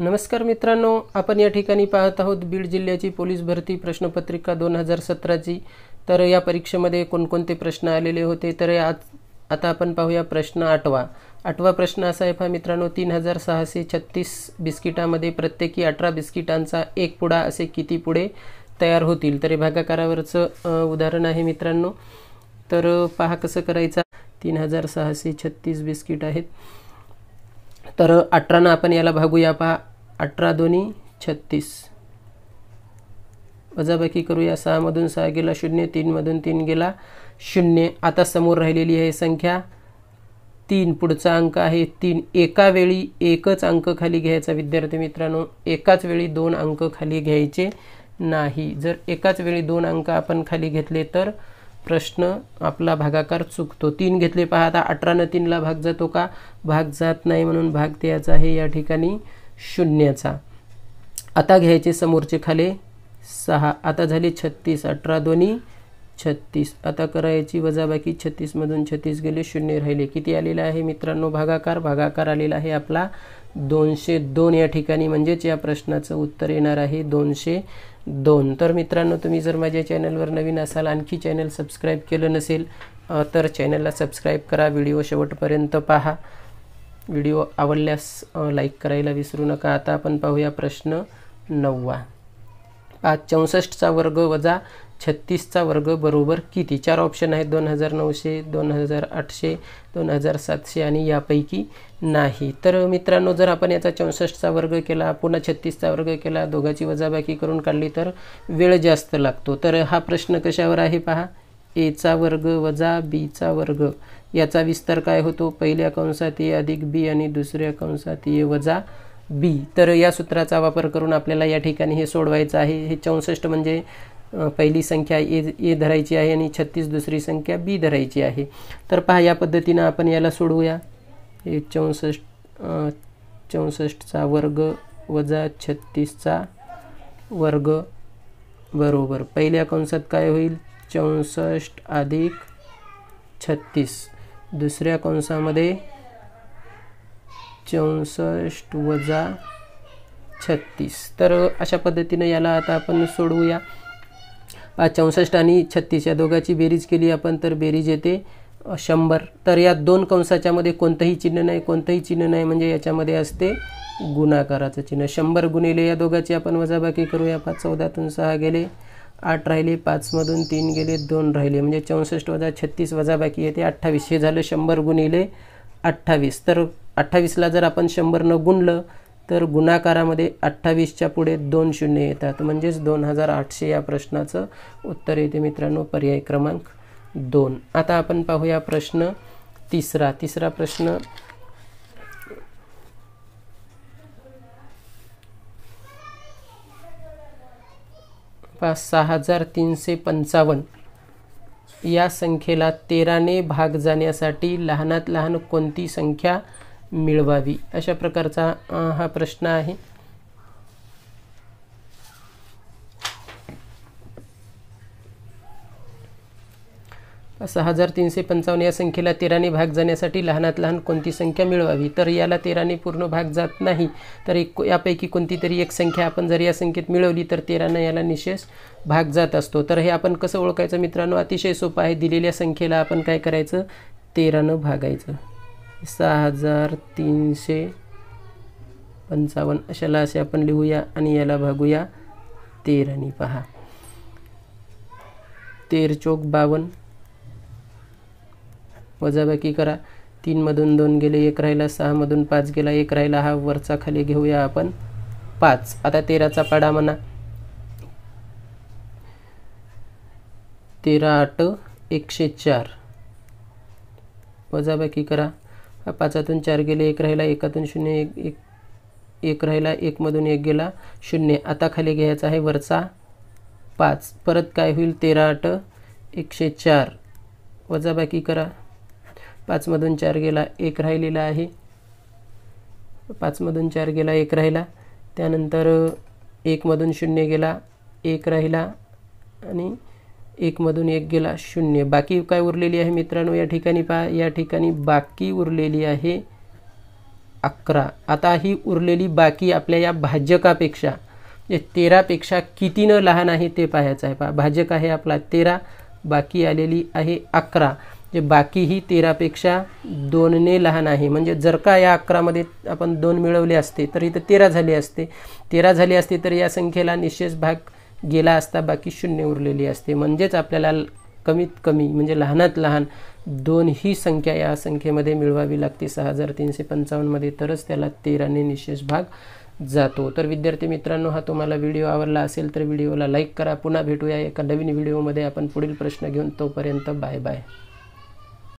नमस्कार मित्रांनो आपण या ठिकाणी पाहत आहोत बीड जिल्ह्याची पोलीस भरती प्रश्नपत्रिका दोन हजार सतराची तर या परीक्षेमध्ये कोणकोणते प्रश्न आलेले होते तर आज आता आपण पाहूया प्रश्न आठवा आठवा प्रश्न असा आहे पहा मित्रांनो तीन हजार सहाशे छत्तीस बिस्किटामध्ये प्रत्येकी अठरा बिस्किटांचा एक पुडा असे किती पुढे तयार होतील तर हे भागाकारावरचं उदाहरण आहे मित्रांनो तर पहा कसं करायचं तीन हजार सहाशे छत्तीस बिस्किट आहेत तर अठरानं आपण याला भागूया पहा अठरा दोन्ही छत्तीस वजाबाकी करूया सहामधून सहा गेला शून्य तीनमधून तीन गेला शून्य आता समोर राहिलेली आहे संख्या तीन पुढचा अंक आहे तीन एका वेळी एकच अंक खाली घ्यायचा विद्यार्थी मित्रांनो एकाच वेळी दोन अंक खाली घ्यायचे नाही जर एकाच वेळी दोन अंक आपण खाली घेतले तर प्रश्न आपला भागाकार चुकतो तीन घेतले पहा आता अठरानं तीनला भाग जातो का भाग जात नाही म्हणून भाग द्यायचा आहे या ठिकाणी शून्याचा आता घ्यायचे समोरचे खाले सहा आता झाले छत्तीस अठरा दोन्ही छत्तीस आता करायची वजाबाकी छत्तीसमधून छत्तीस गेले शून्य राहिले किती आलेले आहे मित्रांनो भागाकार भागाकार आलेला आहे आपला दोनशे दोन या ठिकाणी म्हणजेच या प्रश्नाचं उत्तर येणार आहे दोनशे दोन तर मित्रांनो तुम्ही जर माझ्या चॅनलवर नवीन असाल आणखी चॅनल सबस्क्राईब केलं नसेल तर चॅनलला सबस्क्राईब करा व्हिडिओ शेवटपर्यंत पहा व्हिडिओ आवडल्यास लाईक करायला विसरू नका आता आपण पाहूया प्रश्न नववा पाच चौसष्टचा वर्ग वजा छत्तीसचा वर्ग बरोबर किती चार ऑप्शन आहेत दोन हजार नऊशे दोन हजार आठशे दोन हजार सातशे आणि यापैकी नाही तर मित्रांनो जर आपण याचा चौसष्टचा वर्ग केला पुन्हा छत्तीसचा वर्ग केला दोघाची वजाबाकी करून काढली तर वेळ जास्त लागतो तर हा प्रश्न कशावर आहे पहा एचा वर्ग वजा बीचा वर्ग याचा विस्तार काय होतो पहिल्या कंसात ए अधिक बी आणि दुसऱ्या कंसात ए वजा बी तर या सूत्राचा वापर करून आपल्याला या ठिकाणी हे सोडवायचं आहे हे चौसष्ट म्हणजे पहिली संख्या ए ए धरायची आहे आणि छत्तीस दुसरी संख्या बी धरायची आहे तर पहा या पद्धतीनं आपण याला सोडवूया हे चौसष्ट चौसष्टचा वर्ग वजा छत्तीसचा वर्ग बरोबर पहिल्या कंसात काय होईल चौसष्ट अधिक छत्तीस दुसऱ्या कंसामध्ये चौसष्ट वजा छत्तीस तर अशा पद्धतीनं याला आता आपण सोडवूया चौसष्ट आणि छत्तीस या दोघाची बेरीज केली आपण तर बेरीज येते शंभर तर या दोन कंसाच्यामध्ये कोणतंही चिन्ह नाही कोणतंही चिन्ह नाही म्हणजे याच्यामध्ये असते गुणाकाराचं चिन्ह शंभर गुणिले या दोघाची आपण वजाबाकी करूया पाच चौदातून सहा गेले आठ राहिले पाचमधून तीन गेले दोन राहिले म्हणजे चौसष्ट वजा छत्तीस वजाबाकी येते अठ्ठावीस हे झालं शंभर गुणिले अठ्ठावीस तर अठ्ठावीसला जर आपण शंभरनं गुणलं तर गुणाकारामध्ये अठ्ठावीसच्या पुढे दोन शून्य येतात म्हणजेच दोन हजार आठशे या प्रश्नाचं उत्तर येते मित्रांनो पर्याय क्रमांक दोन आता आपण पाहूया प्रश्न तिसरा तिसरा प्रश्न पाच सहा हजार तीनशे पंचावन्न या संख्येला तेराने भाग जाण्यासाठी लहानात लहान कोणती संख्या मिळवावी अशा प्रकारचा हा प्रश्न आहे सहा हजार तीनशे पंचावन्न या संख्येला तेराने भाग जाण्यासाठी लहानात लहान कोणती संख्या मिळवावी तर याला तेराने पूर्ण भाग जात नाही तर एक यापैकी कोणती तरी एक संख्या आपण जर या संख्येत मिळवली तर तेरानं याला निशेष भाग जात असतो तर हे आपण कसं ओळखायचं मित्रांनो अतिशय सोपं आहे दिलेल्या संख्येला आपण काय करायचं तेरानं भागायचं सहा हजार तीनशे पंचावन्न अशाला असे आपण लिहूया आणि याला भागूया तेरानी पहा तेर चोक बावन्न वजाबाकी करा तीनमधून दोन गेले एक राहिला सहामधून पाच गेला एक राहिला हा वरचा खाली घेऊया आपण पाच आता तेराचा पाडा म्हणा तेरा आठ एकशे चार वजाबाकी करा पाचातून चार गेले एक राहिला एकातून शून्य एक एक राहिला एकमधून एक गेला शून्य आता खाली घ्यायचा आहे वरचा पाच परत काय होईल तेरा आठ एकशे चार वजाबाकी करा पाचमधून चार गेला एक राहिलेला आहे पाचमधून चार गेला एक राहिला त्यानंतर एकमधून शून्य गेला एक राहिला आणि एकमधून एक गेला शून्य बाकी काय उरलेली आहे मित्रांनो या ठिकाणी पहा या ठिकाणी बाकी उरलेली आहे अकरा आता ही उरलेली बाकी आपल्या या भाजकापेक्षा म्हणजे तेरापेक्षा कितीनं लहान आहे ते पाहायचं आहे पहा भाजक आहे आपला तेरा बाकी आलेली आहे अकरा जे म्हणजे बाकी ही तेरापेक्षा दोनने लहान आहे म्हणजे जर का या अकरामध्ये आपण दोन मिळवले असते तर इथं तेरा झाले असते तेरा झाले असते तर या संख्येला निशेष भाग गेला असता बाकी शून्य उरलेली असते म्हणजेच आपल्याला कमीत कमी म्हणजे लहानात लहान दोन ही संख्या या संख्येमध्ये मिळवावी लागते सहा हजार तीनशे पंचावन्नमध्ये तरच त्याला तेराने निशेष भाग जातो तर विद्यार्थी मित्रांनो हा तुम्हाला व्हिडिओ आवडला असेल तर व्हिडिओला लाईक करा पुन्हा भेटूया एका नवीन व्हिडिओमध्ये आपण पुढील प्रश्न घेऊन तोपर्यंत बाय बाय